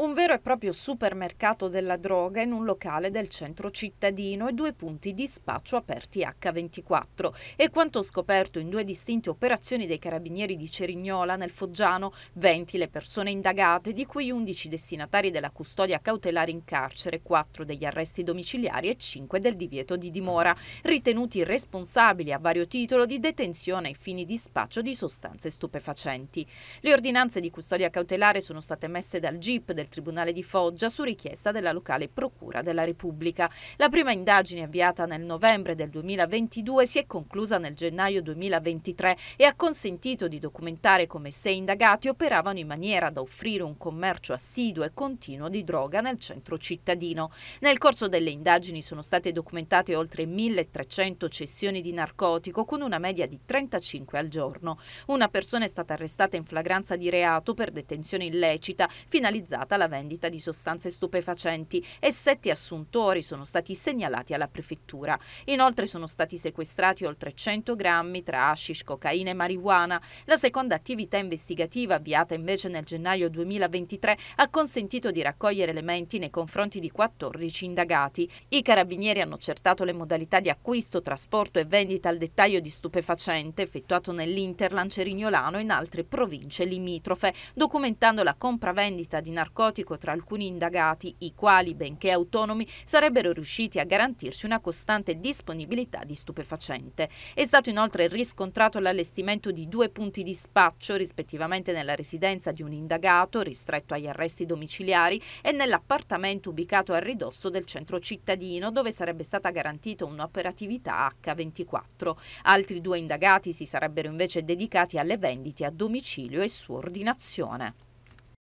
un vero e proprio supermercato della droga in un locale del centro cittadino e due punti di spaccio aperti H24. E quanto scoperto in due distinte operazioni dei carabinieri di Cerignola nel Foggiano, 20 le persone indagate, di cui 11 destinatari della custodia cautelare in carcere, 4 degli arresti domiciliari e 5 del divieto di dimora, ritenuti responsabili a vario titolo di detenzione ai fini di spaccio di sostanze stupefacenti. Le ordinanze di custodia cautelare sono state emesse dal GIP del Tribunale di Foggia su richiesta della locale Procura della Repubblica. La prima indagine avviata nel novembre del 2022 si è conclusa nel gennaio 2023 e ha consentito di documentare come sei indagati operavano in maniera da offrire un commercio assiduo e continuo di droga nel centro cittadino. Nel corso delle indagini sono state documentate oltre 1300 cessioni di narcotico con una media di 35 al giorno. Una persona è stata arrestata in flagranza di reato per detenzione illecita finalizzata alla la vendita di sostanze stupefacenti e sette assuntori sono stati segnalati alla prefettura. Inoltre sono stati sequestrati oltre 100 grammi tra hashish, cocaina e marijuana. La seconda attività investigativa avviata invece nel gennaio 2023 ha consentito di raccogliere elementi nei confronti di 14 indagati. I carabinieri hanno accertato le modalità di acquisto, trasporto e vendita al dettaglio di stupefacente effettuato nell'Interland Cerignolano e in altre province limitrofe, documentando la compravendita di narcotici narcotico tra alcuni indagati, i quali, benché autonomi, sarebbero riusciti a garantirsi una costante disponibilità di stupefacente. È stato inoltre riscontrato l'allestimento di due punti di spaccio, rispettivamente nella residenza di un indagato, ristretto agli arresti domiciliari, e nell'appartamento ubicato a ridosso del centro cittadino, dove sarebbe stata garantita un'operatività H24. Altri due indagati si sarebbero invece dedicati alle vendite a domicilio e su ordinazione.